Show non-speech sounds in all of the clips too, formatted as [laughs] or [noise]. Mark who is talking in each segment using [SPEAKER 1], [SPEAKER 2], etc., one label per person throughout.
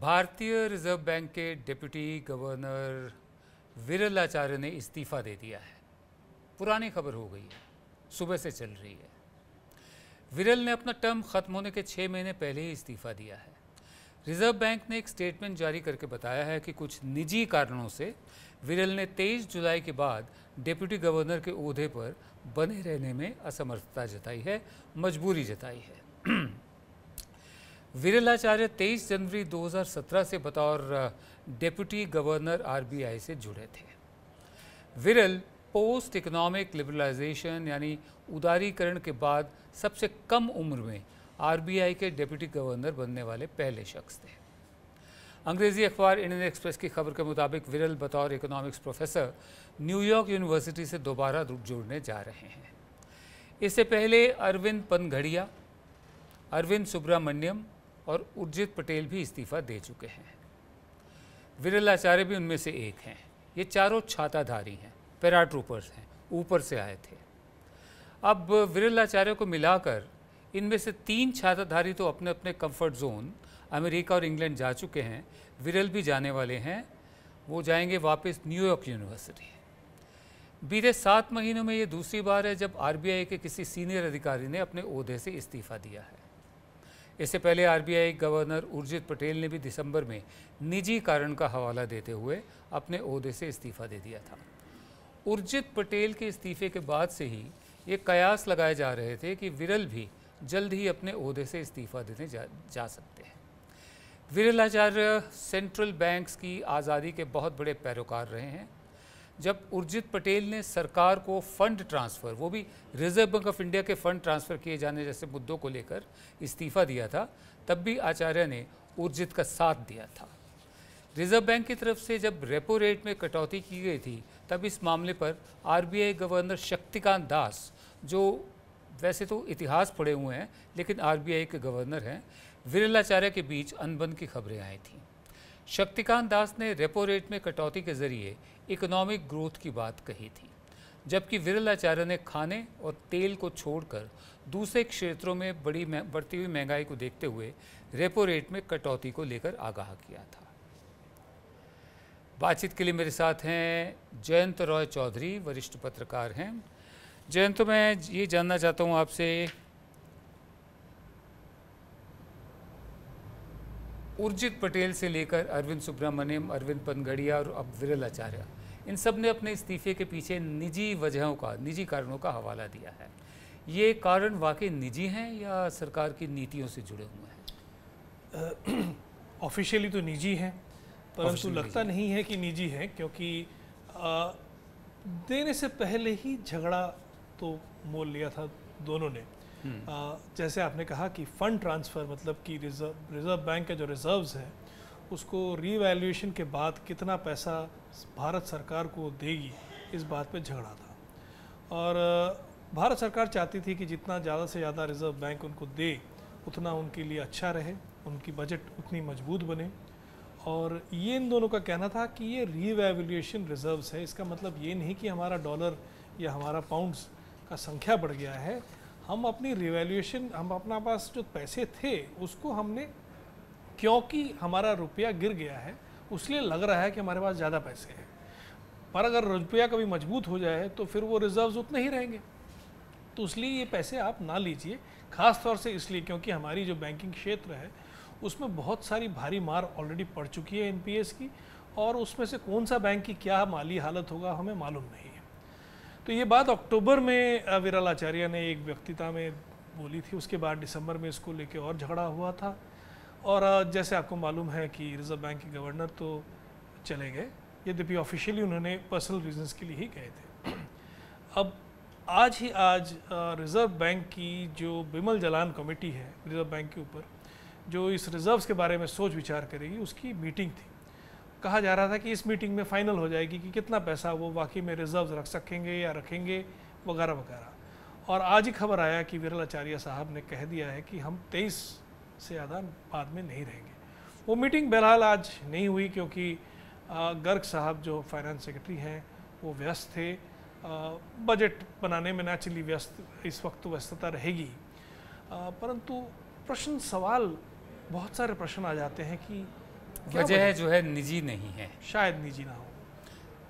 [SPEAKER 1] भारतीय reserve bank के deputy governor विरलाचार्य ने इस्तीफा दे दिया है पुरानी खबर हो गई है सुबह से चल रही है विरल ने अपना टर्म खत्म होने के छः महीने पहले ही इस्तीफा दिया है रिजर्व बैंक ने एक स्टेटमेंट जारी करके बताया है कि कुछ निजी कारणों से विरल ने 23 जुलाई के बाद डिप्टी गवर्नर के अहदे पर बने रहने में असमर्थता जताई है मजबूरी जताई है [clears throat] विरलाचार्य 23 जनवरी 2017 से बतौर डेप्यूटी गवर्नर आरबीआई से जुड़े थे विरल पोस्ट इकोनॉमिक लिबरलाइजेशन यानी उदारीकरण के बाद सबसे कम उम्र में आरबीआई के डिप्यूटी गवर्नर बनने वाले पहले शख्स थे अंग्रेजी अखबार इंडियन एक्सप्रेस की खबर के मुताबिक विरल बतौर इकोनॉमिक्स प्रोफेसर न्यूयॉर्क यूनिवर्सिटी से दोबारा जुड़ने जा रहे हैं इससे पहले अरविंद पनघड़िया अरविंद सुब्रमण्यम और उर्जित पटेल भी इस्तीफा दे चुके हैं विरलाचार्य भी उनमें से एक हैं ये चारों छाताधारी हैं पैराट्रूपर्स हैं ऊपर से आए थे अब विरलाचार्य को मिलाकर इनमें से तीन छाताधारी तो अपने अपने कंफर्ट जोन अमेरिका और इंग्लैंड जा चुके हैं विरल भी जाने वाले हैं वो जाएंगे वापस न्यूयॉर्क यूनिवर्सिटी बीते सात महीनों में ये दूसरी बार है जब आरबीआई के किसी सीनियर अधिकारी ने अपने उहदे से इस्तीफा दिया है इससे पहले आरबीआई गवर्नर उर्जित पटेल ने भी दिसंबर में निजी कारण का हवाला देते हुए अपने अहदे से इस्तीफ़ा दे दिया था उर्जित पटेल के इस्तीफे के बाद से ही ये कयास लगाए जा रहे थे कि विरल भी जल्द ही अपने अहदे से इस्तीफ़ा देने जा, जा सकते हैं विरल आचार्य सेंट्रल बैंक्स की आज़ादी के बहुत बड़े पैरोकार रहे हैं जब उर्जित पटेल ने सरकार को फंड ट्रांसफ़र वो भी रिजर्व बैंक ऑफ इंडिया के फंड ट्रांसफ़र किए जाने जैसे मुद्दों को लेकर इस्तीफ़ा दिया था तब भी आचार्य ने उर्जित का साथ दिया था रिजर्व बैंक की तरफ से जब रेपो रेट में कटौती की गई थी तब इस मामले पर आरबीआई गवर्नर शक्तिकांत दास जो वैसे तो इतिहास पढ़े हुए हैं लेकिन आरबीआई के गवर्नर हैं विरलाचार्य के बीच अनबन की खबरें आई थीं शक्तिकांत दास ने रेपो रेट में कटौती के जरिए इकोनॉमिक ग्रोथ की बात कही थी जबकि विरल आचार्य ने खाने और तेल को छोड़कर दूसरे क्षेत्रों में बड़ी बढ़ती हुई महंगाई को देखते हुए रेपो रेट में कटौती को लेकर आगाह किया था बातचीत के लिए मेरे साथ हैं जयंत रॉय चौधरी वरिष्ठ पत्रकार हैं जयंत मैं ये जानना चाहता हूँ आपसे उर्जित पटेल से लेकर अरविंद सुब्रमण्यम अरविंद पनगड़िया और अब विरल आचार्य इन सब ने अपने इस्तीफे के पीछे निजी वजहों का निजी कारणों का हवाला दिया है ये कारण वाकई निजी हैं या सरकार की नीतियों से जुड़े हुए हैं ऑफिशियली [clears throat] तो निजी हैं परंतु लगता
[SPEAKER 2] नहीं है कि निजी है क्योंकि आ, देने से पहले ही झगड़ा तो मोल लिया था दोनों ने Hmm. जैसे आपने कहा कि फ़ंड ट्रांसफ़र मतलब कि रिजर्व रिजर्व बैंक के जो रिज़र्व्स हैं उसको रीवैल्यूएशन के बाद कितना पैसा भारत सरकार को देगी इस बात पे झगड़ा था और भारत सरकार चाहती थी कि जितना ज़्यादा से ज़्यादा रिज़र्व बैंक उनको दे उतना उनके लिए अच्छा रहे उनकी बजट उतनी मजबूत बने और ये इन दोनों का कहना था कि ये रीवैल्यूएशन रिज़र्व्स है इसका मतलब ये नहीं कि हमारा डॉलर या हमारा पाउंड्स का संख्या बढ़ गया है हम अपनी रिवेल्यूशन हम अपना पास जो पैसे थे उसको हमने क्योंकि हमारा रुपया गिर गया है उसलिए लग रहा है कि हमारे पास ज़्यादा पैसे हैं पर अगर रुपया कभी मजबूत हो जाए तो फिर वो रिजर्व्स उतने ही रहेंगे तो इसलिए ये पैसे आप ना लीजिए ख़ास तौर से इसलिए क्योंकि हमारी जो बैंकिंग क्षेत्र है उसमें बहुत सारी भारी मार ऑलरेडी पड़ चुकी है एन की और उसमें से कौन सा बैंक की क्या माली हालत होगा हमें मालूम नहीं तो ये बात अक्टूबर में विरल आचार्य ने एक व्यक्तिता में बोली थी उसके बाद दिसंबर में इसको लेके और झगड़ा हुआ था और जैसे आपको मालूम है कि रिज़र्व बैंक के गवर्नर तो चले गए यद्यपि ऑफिशियली उन्होंने पर्सनल रीजंस के लिए ही गए थे [clears throat] अब आज ही आज रिज़र्व बैंक की जो बिमल जलान कमेटी है रिज़र्व बैंक के ऊपर जो इस रिज़र्व्स के बारे में सोच विचार करेगी उसकी मीटिंग थी कहा जा रहा था कि इस मीटिंग में फाइनल हो जाएगी कि कितना पैसा वो वाकई में रिजर्व रख सकेंगे या रखेंगे वगैरह वगैरह और आज ही खबर आया कि विरल आचार्य साहब ने कह दिया है कि हम तेईस से ज़्यादा बाद में नहीं रहेंगे वो मीटिंग बहरहाल आज नहीं हुई क्योंकि गर्ग साहब जो फाइनेंस सेक्रेटरी हैं वो व्यस्त थे बजट बनाने में नेचुरली व्यस्त इस वक्त तो व्यस्तता रहेगी परंतु प्रश्न सवाल बहुत सारे प्रश्न आ जाते हैं कि
[SPEAKER 1] वजह जो है निजी नहीं है शायद निजी ना हो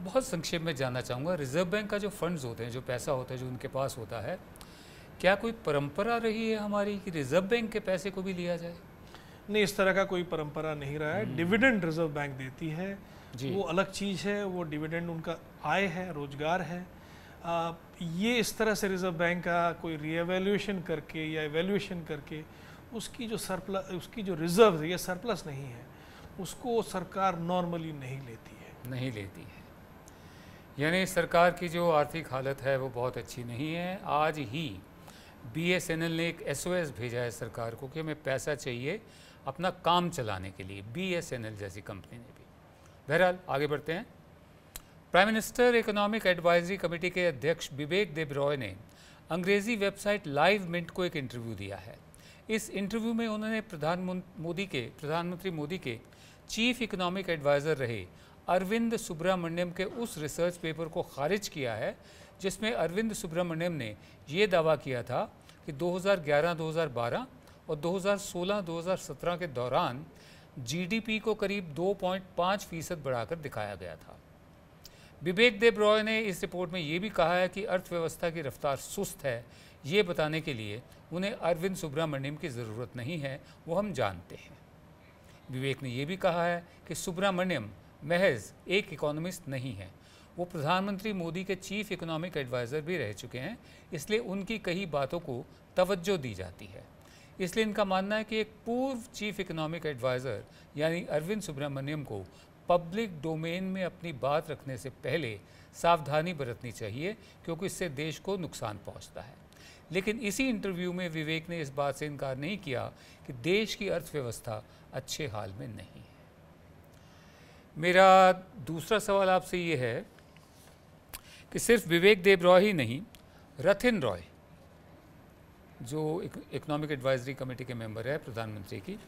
[SPEAKER 1] बहुत संक्षेप में जानना चाहूँगा रिजर्व बैंक का जो फंड्स होते हैं जो पैसा होता है जो उनके पास होता है क्या कोई परंपरा रही है हमारी कि रिजर्व बैंक के पैसे को भी लिया जाए नहीं इस तरह का कोई परंपरा नहीं
[SPEAKER 2] रहा है हम्म। डिविडेंड रिजर्व बैंक देती है वो अलग चीज़ है वो डिविडेंड उनका आय है रोजगार है आ, ये इस तरह से रिजर्व बैंक का कोई रीएवेल्यूशन करके या एवेल्यूशन करके उसकी जो सरप्लस उसकी जो रिजर्व है ये सरप्लस नहीं है उसको सरकार नॉर्मली नहीं लेती
[SPEAKER 1] है नहीं लेती है यानी सरकार की जो आर्थिक हालत है वो बहुत अच्छी नहीं है आज ही बीएसएनएल ने एक एसओएस भेजा है सरकार को कि हमें पैसा चाहिए अपना काम चलाने के लिए बीएसएनएल जैसी कंपनी ने भी बहरहाल आगे बढ़ते हैं prime minister economic advisory committee के अध्यक्ष विवेक रॉय ने अंग्रेजी वेबसाइट लाइव मिंट को एक इंटरव्यू दिया है इस इंटरव्यू में उन्होंने प्रधानमंत्री मोदी के प्रधानमंत्री मोदी के चीफ इकोनॉमिक एडवाइज़र रहे अरविंद सुब्रमण्यम के उस रिसर्च पेपर को खारिज किया है जिसमें अरविंद सुब्रमण्यम ने यह दावा किया था कि 2011-2012 और 2016-2017 के दौरान जीडीपी को करीब 2.5 फीसद बढ़ाकर दिखाया गया था विवेक रॉय ने इस रिपोर्ट में ये भी कहा है कि अर्थव्यवस्था की रफ्तार सुस्त है ये बताने के लिए उन्हें अरविंद सुब्रमण्यम की ज़रूरत नहीं है वो हम जानते हैं विवेक ने यह भी कहा है कि सुब्रमण्यम महज एक इकोनॉमिस्ट नहीं है वो प्रधानमंत्री मोदी के चीफ इकोनॉमिक एडवाइज़र भी रह चुके हैं इसलिए उनकी कई बातों को तवज्जो दी जाती है इसलिए इनका मानना है कि एक पूर्व चीफ इकोनॉमिक एडवाइज़र यानी अरविंद सुब्रमण्यम को पब्लिक डोमेन में अपनी बात रखने से पहले सावधानी बरतनी चाहिए क्योंकि इससे देश को नुकसान पहुंचता है लेकिन इसी इंटरव्यू में विवेक ने इस बात से इनकार नहीं किया कि देश की अर्थव्यवस्था अच्छे हाल में नहीं है मेरा दूसरा सवाल आपसे ये है कि सिर्फ विवेक देव रॉय ही नहीं रथिन रॉय जो इकोनॉमिक एडवाइजरी कमेटी के मेंबर है प्रधानमंत्री की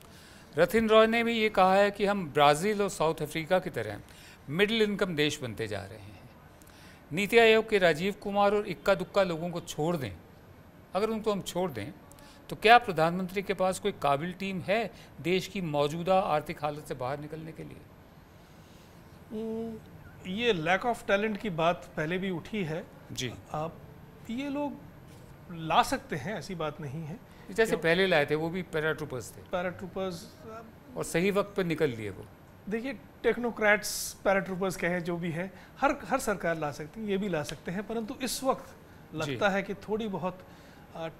[SPEAKER 1] रथिन रॉय ने भी ये कहा है कि हम ब्राज़ील और साउथ अफ्रीका की तरह मिडिल इनकम देश बनते जा रहे हैं नीति आयोग के राजीव कुमार और इक्का दुक्का लोगों को छोड़ दें अगर उनको हम छोड़ दें तो क्या प्रधानमंत्री के पास कोई काबिल टीम है देश की मौजूदा आर्थिक हालत से बाहर निकलने के लिए हम्म, ये लैक ऑफ टैलेंट की बात
[SPEAKER 2] पहले भी उठी है जी आप ये लोग ला सकते हैं ऐसी बात
[SPEAKER 1] नहीं है जैसे पहले लाए थे वो भी पैराट्रूपर्स थे
[SPEAKER 2] पैराट्रूपर्स
[SPEAKER 1] और सही वक्त पर निकल लिए वो
[SPEAKER 2] देखिए टेक्नोक्रेट्स पैराट्रूपर्स कहे जो भी है हर हर सरकार ला सकती है ये भी ला सकते हैं परंतु इस वक्त लगता है कि थोड़ी बहुत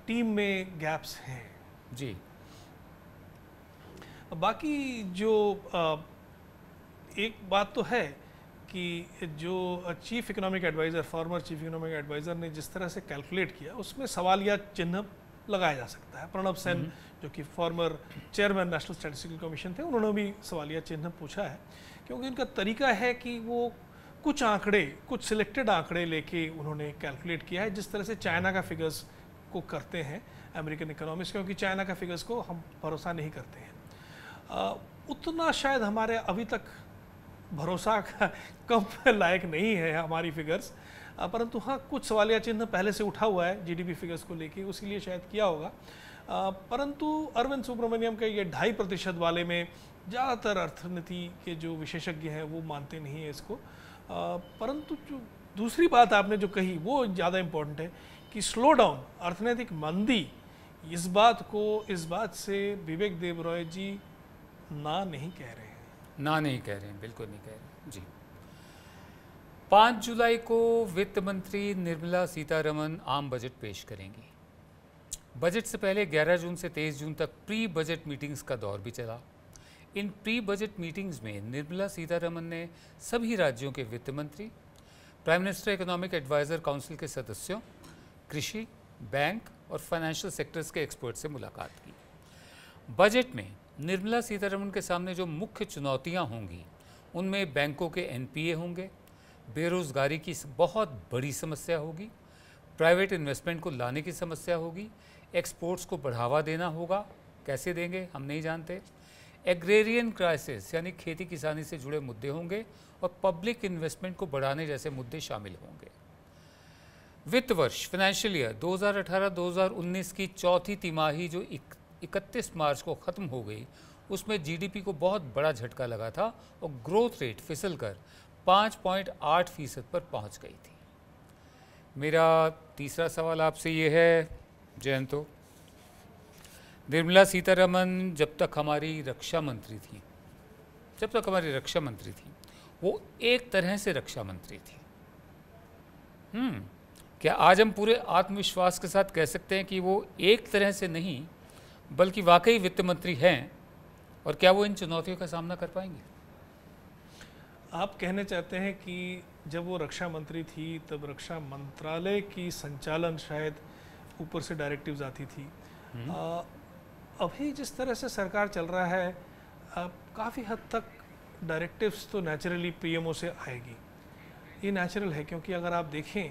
[SPEAKER 2] टीम में गैप्स
[SPEAKER 1] हैं जी
[SPEAKER 2] बाकी जो एक बात तो है कि जो chief economic adviser former chief economic adviser ने जिस तरह से कैलकुलेट किया उसमें सवाल या चिन्ह लगाया जा सकता है प्रणब सेन हम्म। जो कि former chairman national statistical commission थे उन्होंने भी सवालिया चिन्ह पूछा है क्योंकि उनका तरीका है कि वो कुछ आंकड़े कुछ सिलेक्टेड आंकड़े लेके उन्होंने कैलकुलेट किया है जिस तरह से चाइना का फिगर्स को करते हैं अमेरिकन इकोनॉमिक्स क्योंकि चाइना का फिगर्स को हम भरोसा नहीं करते हैं उतना शायद हमारे अभी तक भरोसा [laughs] कम लायक नहीं है हमारी फिगर्स परंतु हाँ कुछ सवालिया चिन्ह पहले से उठा हुआ है जीडीपी फिगर्स को लेके उसके लिए शायद किया होगा परंतु अरविंद सुब्रमण्यम के ये ढाई प्रतिशत वाले में ज़्यादातर अर्थनीति के जो विशेषज्ञ हैं वो मानते नहीं हैं इसको परंतु जो दूसरी बात आपने जो कही वो ज़्यादा इम्पोर्टेंट है कि स्लो डाउन अर्थनैतिक मंदी इस बात को इस बात से विवेक देव रॉय जी ना नहीं कह रहे
[SPEAKER 1] हैं ना नहीं कह रहे हैं बिल्कुल नहीं कह रहे जी पाँच जुलाई को वित्त मंत्री निर्मला सीतारमन आम बजट पेश करेंगी बजट से पहले 11 जून से 23 जून तक प्री बजट मीटिंग्स का दौर भी चला इन प्री बजट मीटिंग्स में निर्मला सीतारमन ने सभी राज्यों के वित्त मंत्री prime minister economic adviser council के सदस्यों कृषि बैंक और फाइनेंशियल सेक्टर्स के एक्सपर्ट से मुलाकात की बजट में निर्मला सीतारमण के सामने जो मुख्य चुनौतियां होंगी उनमें बैंकों के एनपीए होंगे बेरोज़गारी की बहुत बड़ी समस्या होगी प्राइवेट इन्वेस्टमेंट को लाने की समस्या होगी एक्सपोर्ट्स को बढ़ावा देना होगा कैसे देंगे हम नहीं जानते एग्रेरियन क्राइसिस यानी खेती किसानी से जुड़े मुद्दे होंगे और पब्लिक इन्वेस्टमेंट को बढ़ाने जैसे मुद्दे शामिल होंगे वित्त वर्ष फाइनेंशियल ईयर 2018-2019 की चौथी तिमाही जो 31 मार्च को ख़त्म हो गई उसमें जीडीपी को बहुत बड़ा झटका लगा था और ग्रोथ रेट फिसल कर पाँच पॉइंट आठ फीसद पर पहुंच गई थी मेरा तीसरा सवाल आपसे ये है जयंतो निर्मला सीतारमन जब तक हमारी रक्षा मंत्री थी जब तक हमारी रक्षा मंत्री थी वो एक तरह से रक्षा मंत्री थी हम्म क्या आज हम पूरे आत्मविश्वास के साथ कह सकते हैं कि वो एक तरह से नहीं बल्कि वाकई वित्त मंत्री हैं और क्या वो इन चुनौतियों का सामना कर पाएंगे
[SPEAKER 2] आप कहने चाहते हैं कि जब वो रक्षा मंत्री थी तब रक्षा मंत्रालय की संचालन शायद ऊपर से डायरेक्टिव्स आती थी हम्म। आ, अभी जिस तरह से सरकार चल रहा है काफ़ी हद तक डायरेक्टिव्स तो नेचुरली पीएमओ से आएगी ये नेचुरल है क्योंकि अगर आप देखें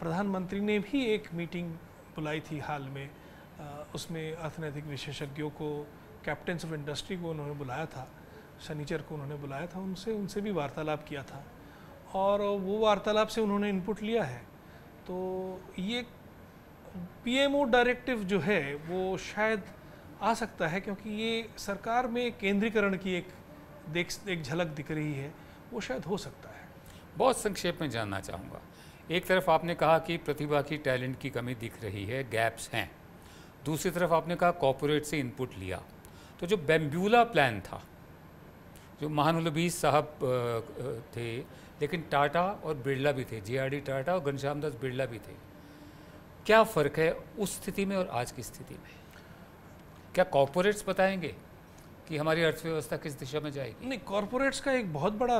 [SPEAKER 2] प्रधानमंत्री ने भी एक मीटिंग बुलाई थी हाल में उसमें अर्थनैतिक विशेषज्ञों को कैप्टन्स ऑफ इंडस्ट्री को उन्होंने बुलाया था शनिचर को उन्होंने बुलाया था उनसे उनसे भी वार्तालाप किया था और वो वार्तालाप से उन्होंने इनपुट लिया है तो ये पीएमओ डायरेक्टिव जो है वो शायद आ सकता है क्योंकि ये सरकार में केंद्रीकरण की एक देख एक झलक दिख रही है वो शायद हो सकता है
[SPEAKER 1] बहुत संक्षेप में जानना चाहूँगा एक तरफ आपने कहा कि प्रतिभा की टैलेंट की कमी दिख रही है गैप्स हैं दूसरी तरफ आपने कहा कॉपोरेट से इनपुट लिया तो जो बेम्ब्यूला प्लान था जो महानुलबीस साहब थे लेकिन टाटा और बिरला भी थे जेआरडी टाटा और घनश्याम दास बिरला भी थे क्या फ़र्क है उस स्थिति में और आज की स्थिति में क्या कॉरपोरेट्स बताएंगे कि हमारी अर्थव्यवस्था किस दिशा में जाएगी
[SPEAKER 2] नहीं कॉरपोरेट्स का एक बहुत बड़ा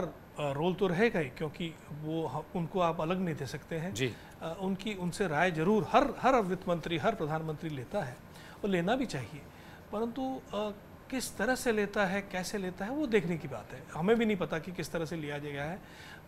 [SPEAKER 2] रोल तो रहेगा ही क्योंकि वो उनको आप अलग नहीं दे सकते हैं जी आ, उनकी उनसे राय जरूर हर हर वित्त मंत्री हर प्रधानमंत्री लेता है और लेना भी चाहिए परंतु आ, किस तरह से लेता है कैसे लेता है वो देखने की बात है हमें भी नहीं पता कि किस तरह से लिया गया है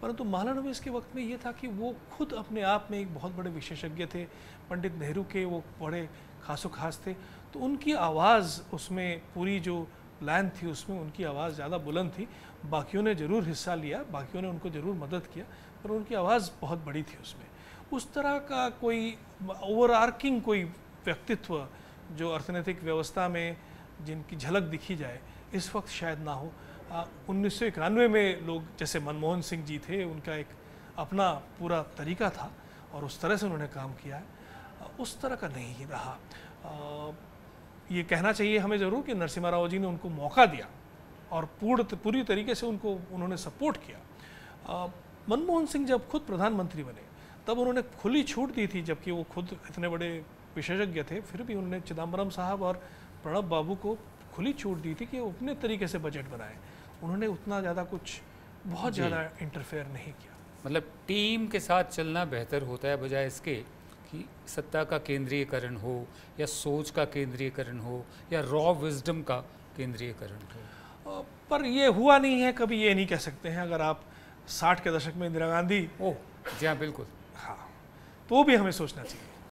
[SPEAKER 2] परंतु महानवीस के वक्त में ये था कि वो खुद अपने आप में एक बहुत बड़े विशेषज्ञ थे पंडित नेहरू के वो बड़े खासो खास थे तो उनकी आवाज़ उसमें पूरी जो प्लान थी उसमें उनकी आवाज़ ज़्यादा बुलंद थी बाकियों ने ज़रूर हिस्सा लिया बाकियों ने उनको ज़रूर मदद किया पर उनकी आवाज़ बहुत बड़ी थी उसमें उस तरह का कोई ओवरआर्किंग कोई व्यक्तित्व जो अर्थनैतिक व्यवस्था में जिनकी झलक दिखी जाए इस वक्त शायद ना हो उन्नीस में लोग जैसे मनमोहन सिंह जी थे उनका एक अपना पूरा तरीका था और उस तरह से उन्होंने काम किया है उस तरह का नहीं रहा आ, ये कहना चाहिए हमें ज़रूर कि नरसिम्हा राव जी ने उनको मौका दिया और पूर्ण पूरी तरीके से उनको उन्होंने सपोर्ट किया मनमोहन सिंह जब खुद प्रधानमंत्री बने तब उन्होंने खुली छूट दी थी जबकि वो खुद इतने बड़े विशेषज्ञ थे फिर भी उन्होंने चिदम्बरम साहब और प्रणब बाबू को खुली छूट दी थी कि वो अपने तरीके से बजट बनाए उन्होंने उतना ज़्यादा कुछ बहुत ज़्यादा इंटरफेयर नहीं किया
[SPEAKER 1] मतलब टीम के साथ चलना बेहतर होता है बजाय इसके कि सत्ता का केंद्रीयकरण हो या सोच का केंद्रीयकरण हो या रॉ विजडम का केंद्रीयकरण
[SPEAKER 2] हो पर यह हुआ नहीं है कभी ये नहीं कह सकते हैं अगर आप साठ के दशक में इंदिरा गांधी ओह जी हाँ बिल्कुल हाँ तो भी हमें सोचना चाहिए